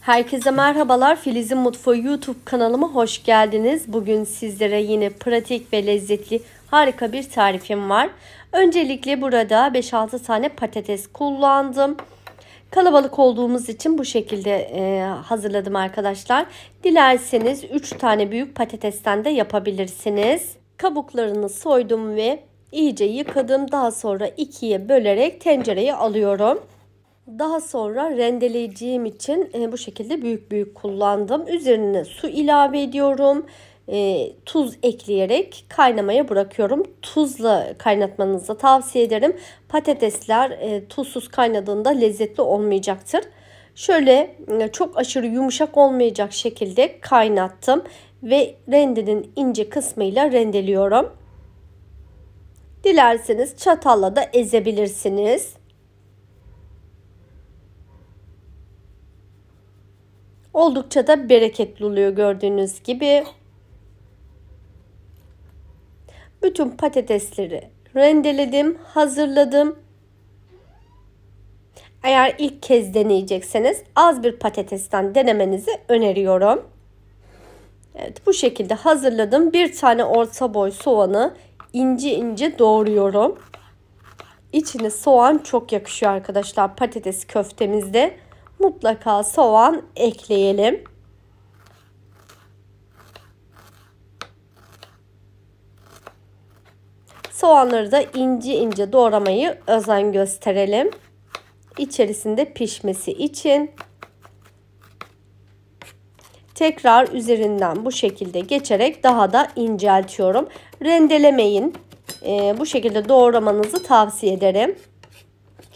Herkese merhabalar. Filiz'in Mutfağı YouTube kanalıma hoş geldiniz. Bugün sizlere yine pratik ve lezzetli harika bir tarifim var. Öncelikle burada 5-6 tane patates kullandım. Kalabalık olduğumuz için bu şekilde e, hazırladım arkadaşlar. Dilerseniz 3 tane büyük patatesten de yapabilirsiniz. Kabuklarını soydum ve iyice yıkadım. Daha sonra ikiye bölerek tencereye alıyorum. Daha sonra rendeleyeceğim için e, bu şekilde büyük büyük kullandım. Üzerine su ilave ediyorum. E, tuz ekleyerek kaynamaya bırakıyorum. Tuzla kaynatmanızı tavsiye ederim. Patatesler e, tuzsuz kaynadığında lezzetli olmayacaktır. Şöyle e, çok aşırı yumuşak olmayacak şekilde kaynattım ve rendenin ince kısmıyla rendeliyorum. Dilerseniz çatalla da ezebilirsiniz. Oldukça da bereketli oluyor gördüğünüz gibi. Bütün patatesleri rendeledim, hazırladım. Eğer ilk kez deneyecekseniz az bir patatesten denemenizi öneriyorum. Evet bu şekilde hazırladım. Bir tane orta boy soğanı ince ince doğruyorum. İçine soğan çok yakışıyor arkadaşlar patates köftemizde mutlaka soğan ekleyelim. Soğanları da ince ince doğramayı özen gösterelim. İçerisinde pişmesi için tekrar üzerinden bu şekilde geçerek daha da inceltiyorum. Rendelemeyin. Ee, bu şekilde doğramanızı tavsiye ederim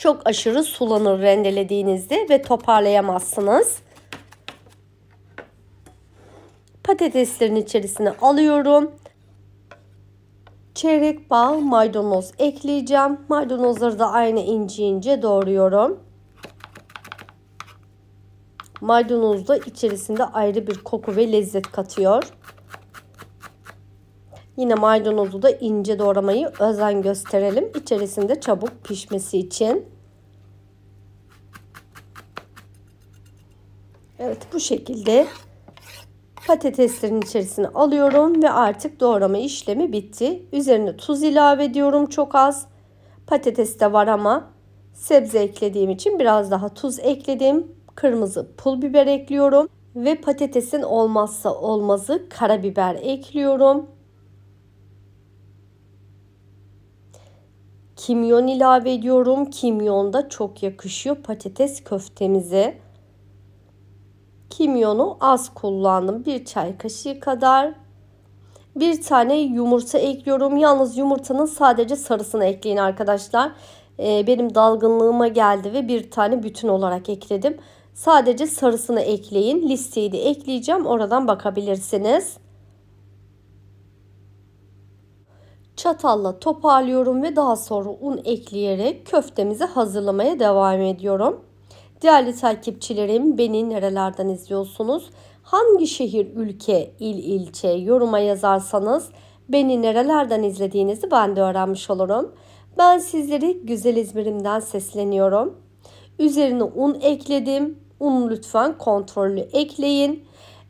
çok aşırı sulanır rendelediğinizde ve toparlayamazsınız. Patateslerin içerisine alıyorum. Çeyrek bal, maydanoz ekleyeceğim. Maydanozları da aynı ince ince doğruyorum. Maydanoz da içerisinde ayrı bir koku ve lezzet katıyor. Yine maydanozu da ince doğramayı özen gösterelim. İçerisinde çabuk pişmesi için. Evet bu şekilde patateslerin içerisine alıyorum ve artık doğrama işlemi bitti. Üzerine tuz ilave ediyorum çok az. Patates de var ama sebze eklediğim için biraz daha tuz ekledim. Kırmızı pul biber ekliyorum ve patatesin olmazsa olmazı karabiber ekliyorum. Kimyon ilave ediyorum. Kimyon da çok yakışıyor patates köftemize kimyonu az kullandım. Bir çay kaşığı kadar. Bir tane yumurta ekliyorum. Yalnız yumurtanın sadece sarısını ekleyin arkadaşlar. Ee, benim dalgınlığıma geldi ve bir tane bütün olarak ekledim. Sadece sarısını ekleyin. Listeyi de ekleyeceğim. Oradan bakabilirsiniz. Çatalla toparlıyorum ve daha sonra un ekleyerek köftemizi hazırlamaya devam ediyorum. Değerli takipçilerim beni nerelerden izliyorsunuz? Hangi şehir, ülke, il, ilçe yoruma yazarsanız beni nerelerden izlediğinizi ben de öğrenmiş olurum. Ben sizleri güzel İzmir'imden sesleniyorum. Üzerine un ekledim. Un lütfen kontrollü ekleyin.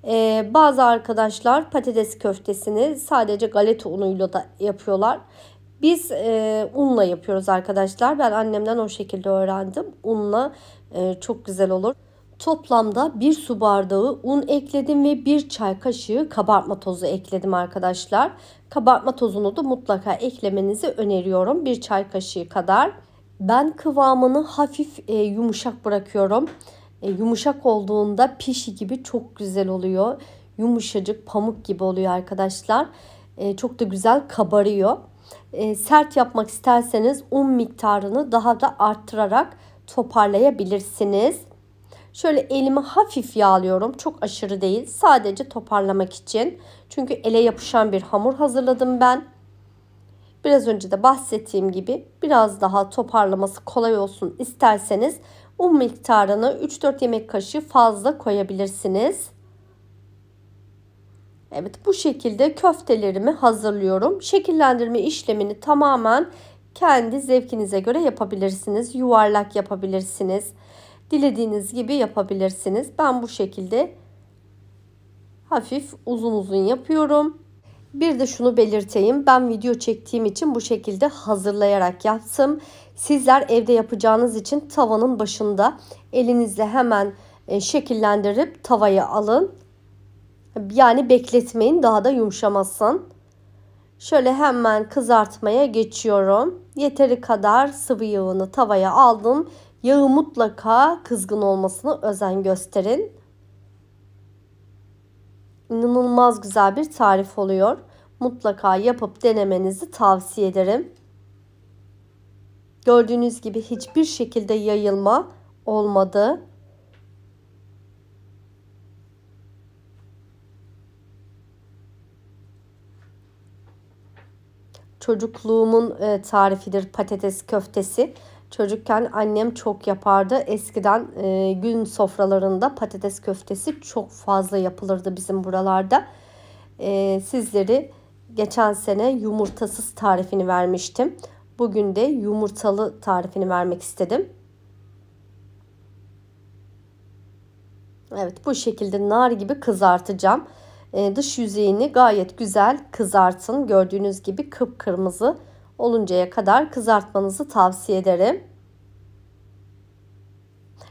Ee, bazı arkadaşlar patates köftesini sadece galeta unuyla da yapıyorlar. Biz e, unla yapıyoruz arkadaşlar. Ben annemden o şekilde öğrendim. Unla e, çok güzel olur. Toplamda bir su bardağı un ekledim ve bir çay kaşığı kabartma tozu ekledim arkadaşlar. Kabartma tozunu da mutlaka eklemenizi öneriyorum. Bir çay kaşığı kadar. Ben kıvamını hafif e, yumuşak bırakıyorum. E, yumuşak olduğunda pişi gibi çok güzel oluyor. Yumuşacık pamuk gibi oluyor arkadaşlar. E, çok da güzel kabarıyor. E, sert yapmak isterseniz un miktarını daha da arttırarak toparlayabilirsiniz. Şöyle elimi hafif yağlıyorum. Çok aşırı değil. Sadece toparlamak için. Çünkü ele yapışan bir hamur hazırladım ben. Biraz önce de bahsettiğim gibi biraz daha toparlaması kolay olsun isterseniz un miktarını 3-4 yemek kaşığı fazla koyabilirsiniz. Evet bu şekilde köftelerimi hazırlıyorum. Şekillendirme işlemini tamamen kendi zevkinize göre yapabilirsiniz. Yuvarlak yapabilirsiniz. Dilediğiniz gibi yapabilirsiniz. Ben bu şekilde hafif uzun uzun yapıyorum. Bir de şunu belirteyim. Ben video çektiğim için bu şekilde hazırlayarak yaptım. Sizler evde yapacağınız için tavanın başında elinizle hemen e, şekillendirip tavaya alın. Yani bekletmeyin daha da yumuşamasın. Şöyle hemen kızartmaya geçiyorum. Yeteri kadar sıvı yağını tavaya aldım. Yağı mutlaka kızgın olmasını özen gösterin. İnanılmaz güzel bir tarif oluyor. Mutlaka yapıp denemenizi tavsiye ederim. Gördüğünüz gibi hiçbir şekilde yayılma olmadı. çocukluğumun e, tarifidir patates köftesi. Çocukken annem çok yapardı. Eskiden e, gün sofralarında patates köftesi çok fazla yapılırdı bizim buralarda. E, sizleri geçen sene yumurtasız tarifini vermiştim. Bugün de yumurtalı tarifini vermek istedim. Evet bu şekilde nar gibi kızartacağım. E, dış yüzeyini gayet güzel kızartın. Gördüğünüz gibi kıpkırmızı oluncaya kadar kızartmanızı tavsiye ederim.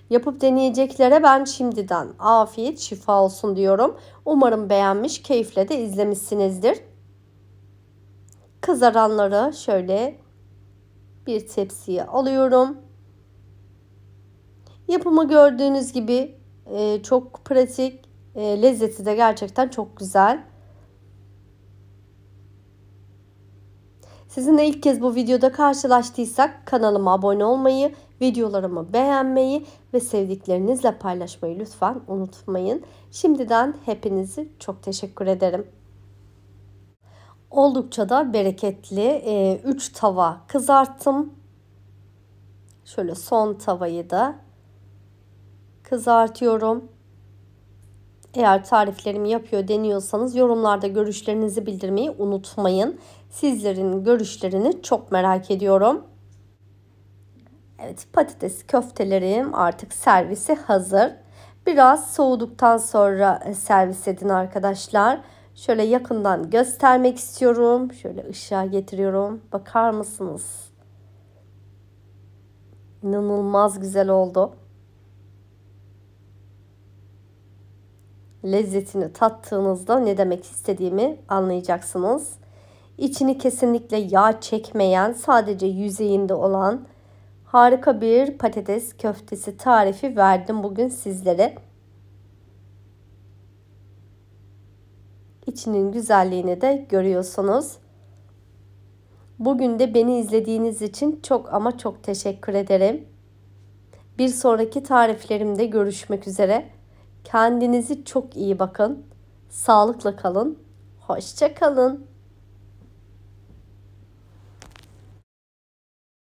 Yapıp deneyeceklere ben şimdiden afiyet şifa olsun diyorum. Umarım beğenmiş, keyifle de izlemişsinizdir. Kızaranları şöyle bir tepsiye alıyorum. Yapımı gördüğünüz gibi e, çok pratik e, lezzeti de gerçekten çok güzel. Sizinle ilk kez bu videoda karşılaştıysak kanalıma abone olmayı, videolarımı beğenmeyi ve sevdiklerinizle paylaşmayı lütfen unutmayın. Şimdiden hepinizi çok teşekkür ederim. Oldukça da bereketli 3 e, tava kızarttım. Şöyle son tavayı da kızartıyorum. Eğer tariflerimi yapıyor deniyorsanız yorumlarda görüşlerinizi bildirmeyi unutmayın. Sizlerin görüşlerini çok merak ediyorum. Evet patates köftelerim artık servise hazır. Biraz soğuduktan sonra e, servis edin arkadaşlar. Şöyle yakından göstermek istiyorum. Şöyle ışığa getiriyorum. Bakar mısınız? İnanılmaz güzel oldu. lezzetini tattığınızda ne demek istediğimi anlayacaksınız. İçini kesinlikle yağ çekmeyen sadece yüzeyinde olan harika bir patates köftesi tarifi verdim bugün sizlere. İçinin güzelliğini de görüyorsunuz. Bugün de beni izlediğiniz için çok ama çok teşekkür ederim. Bir sonraki tariflerimde görüşmek üzere. Kendinizi çok iyi bakın. Sağlıkla kalın. Hoşça kalın.